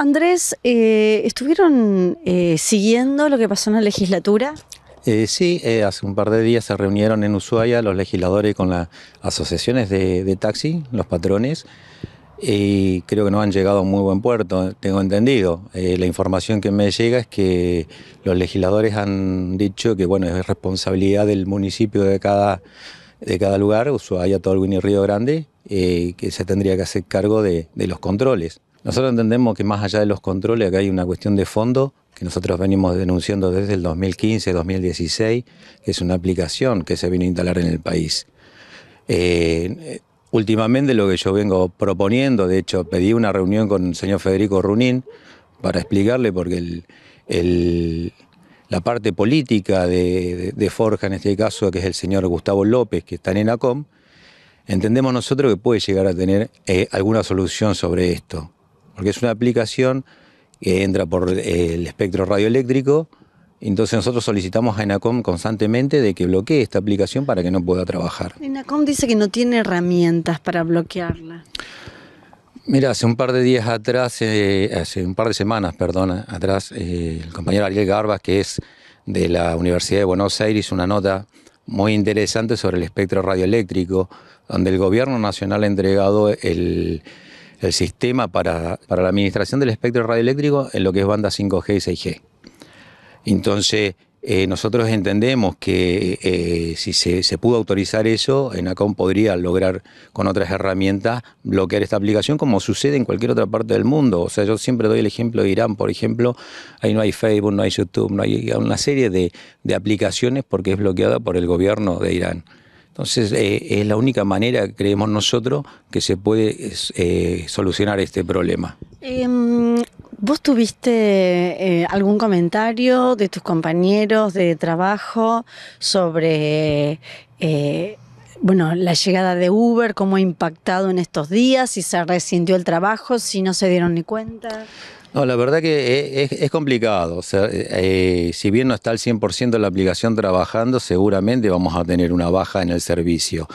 Andrés, eh, ¿estuvieron eh, siguiendo lo que pasó en la legislatura? Eh, sí, hace un par de días se reunieron en Ushuaia los legisladores con las asociaciones de, taxi, los patrones, y creo que no han llegado a un muy buen puerto, tengo entendido. la información que me llega es que los legisladores han dicho que bueno, es responsabilidad del municipio de cada, de cada lugar, Ushuaia, Tolwin y Río Grande, que se tendría que hacer cargo de los controles. Nosotros entendemos que más allá de los controles, acá hay una cuestión de fondo que nosotros venimos denunciando desde el 2015, 2016, que es una aplicación que se viene a instalar en el país. Eh, últimamente lo que yo vengo proponiendo, de hecho pedí una reunión con el señor Federico Runín para explicarle, porque la parte política de, Forja, en este caso, que es el señor Gustavo López, que está en ENACOM, entendemos nosotros que puede llegar a tener eh, alguna solución sobre esto porque es una aplicación que entra por eh, el espectro radioeléctrico. Entonces nosotros solicitamos a ENACOM constantemente de que bloquee esta aplicación para que no pueda trabajar. ENACOM dice que no tiene herramientas para bloquearla. Mira, hace un par de días atrás, eh, hace un par de semanas, perdón, atrás, eh, el compañero Ariel Garbas, que es de la Universidad de Buenos Aires, una nota muy interesante sobre el espectro radioeléctrico, donde el gobierno nacional ha entregado el, el sistema para, la administración del espectro radioeléctrico en lo que es banda 5G y 6G. Entonces, eh, nosotros entendemos que eh, si se, pudo autorizar eso, ENACOM podría lograr con otras herramientas bloquear esta aplicación como sucede en cualquier otra parte del mundo. O sea, yo siempre doy el ejemplo de Irán, por ejemplo, ahí no hay Facebook, no hay YouTube, no hay una serie de, de aplicaciones porque es bloqueada por el gobierno de Irán. Entonces, eh, es la única manera, creemos nosotros, que se puede eh, solucionar este problema. Em, ¿Vos tuviste eh, algún comentario de tus compañeros de trabajo sobre bueno, la llegada de Uber, cómo ha impactado en estos días, si se resintió el trabajo, si no se dieron ni cuenta. No, la verdad que eh, es, complicado. O sea, eh, si bien no está al 100% la aplicación trabajando, seguramente vamos a tener una baja en el servicio.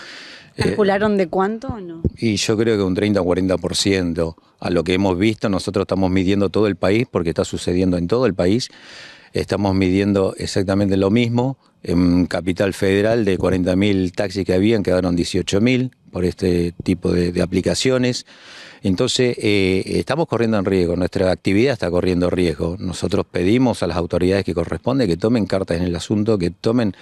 Eh, ¿Calcularon de cuánto o no? Y yo creo que un 30 o 40%. A lo que hemos visto, nosotros estamos midiendo todo el país, porque está sucediendo en todo el país. Estamos midiendo exactamente lo mismo. En Capital Federal, de 40.000 taxis que habían, quedaron 18.000 por este tipo de, aplicaciones. Entonces, eh, estamos corriendo en riesgo, nuestra actividad está corriendo riesgo. Nosotros pedimos a las autoridades que corresponden que tomen cartas en el asunto, que tomen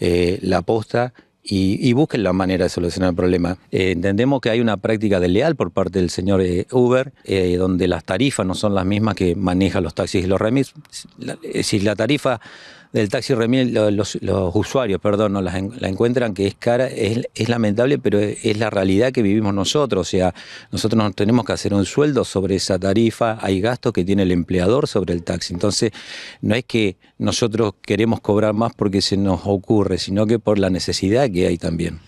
eh, la posta y, busquen la manera de solucionar el problema. Eh, entendemos que hay una práctica desleal por parte del señor Uber, donde las tarifas no son las mismas que manejan los taxis y los remis. Es si la tarifa del taxi Remil, los, usuarios, perdón, no, la, la encuentran que es cara, es, es, lamentable, pero es la realidad que vivimos nosotros. O sea, nosotros no tenemos que hacer un sueldo sobre esa tarifa, hay gastos que tiene el empleador sobre el taxi. Entonces, no es que nosotros queremos cobrar más porque se nos ocurre, sino que por la necesidad que hay también.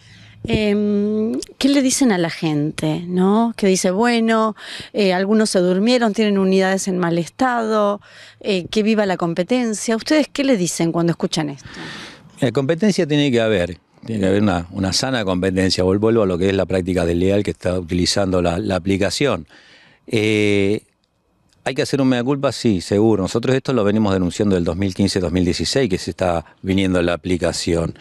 Em, ¿qué le dicen a la gente? ¿No? Que dice, bueno, eh, algunos se durmieron, tienen unidades en mal estado, eh, que viva la competencia. ¿Ustedes qué le dicen cuando escuchan esto? La competencia tiene que haber, tiene que haber una, sana competencia. Vuelvo a lo que es la práctica desleal que está utilizando la, la aplicación. Eh, ¿Hay que hacer un mea culpa? Sí, seguro. Nosotros esto lo venimos denunciando del 2015-2016, que se está viniendo la aplicación.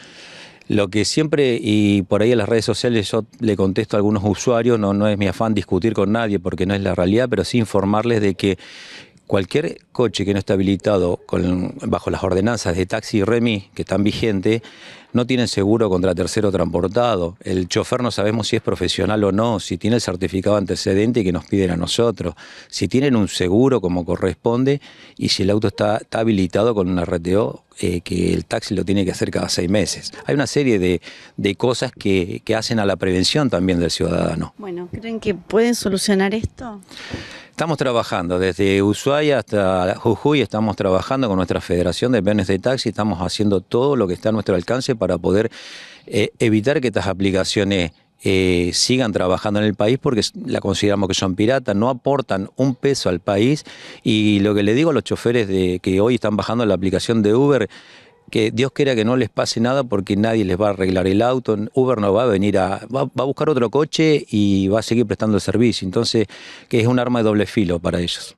Lo que siempre, y por ahí en las redes sociales yo le contesto a algunos usuarios, no, no es mi afán discutir con nadie porque no es la realidad, pero sí informarles de que cualquier coche que no está habilitado con, bajo las ordenanzas de taxi y remis que están vigentes no tiene seguro contra tercero transportado. El chofer no sabemos si es profesional o no, si tiene el certificado antecedente que nos piden a nosotros, si tienen un seguro como corresponde y si el auto está, habilitado con un RTO eh, que el taxi lo tiene que hacer cada seis meses. Hay una serie de, cosas que, que hacen a la prevención también del ciudadano. Bueno, ¿creen que pueden solucionar esto? Estamos trabajando desde Ushuaia hasta Jujuy, estamos trabajando con nuestra Federación de Peones de Taxi, estamos haciendo todo lo que está a nuestro alcance para poder eh, evitar que estas aplicaciones eh, sigan trabajando en el país porque la consideramos que son piratas, no aportan un peso al país y lo que le digo a los choferes de que hoy están bajando la aplicación de Uber que Dios quiera que no les pase nada porque nadie les va a arreglar el auto, Uber no va a venir a, va, a buscar otro coche y va a seguir prestando el servicio, entonces que es un arma de doble filo para ellos.